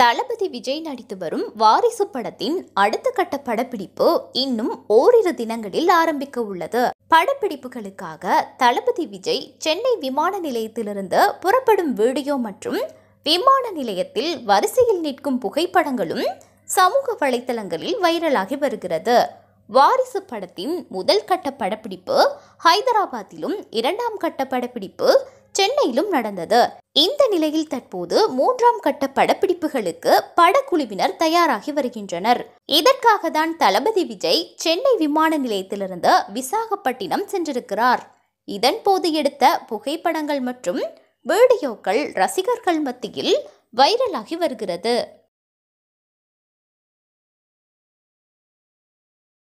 தளபதி விஜய் நடித்து வரும் வாரிசு படத்தின் அடுத்த கட்ட படப்பிடிப்பு இன்னும் ஓரிரு தினங்களில் ஆரம்பிக்க உள்ளது படப்பிடிப்புகளுக்காக தளபதி விஜய் சென்னை விமான நிலையத்திலிருந்து புறப்படும் வீடியோ மற்றும் விமான நிலையத்தில் வரிசையில் நிற்கும் புகைப்படங்களும் சமூக வலைதளங்களில் வைரலாகி வருகிறது வாரிசு படத்தின் முதல் கட்ட படப்பிடிப்பு ஹைதராபாத்திலும் இரண்டாம் கட்ட படப்பிடிப்பு சென்னையிலும் நடந்தது இந்த நிலையில் தற்போது மூன்றாம் கட்ட படப்பிடிப்புகளுக்கு படக்குழுவினர் தயாராகி வருகின்றனர் இதற்காக தான் தளபதி விஜய் சென்னை விமான நிலையத்திலிருந்து விசாகப்பட்டினம் சென்றிருக்கிறார் இதன் போது எடுத்த புகைப்படங்கள் மற்றும் வீடியோக்கள் ரசிகர்கள் மத்தியில் வைரலாகி வருகிறது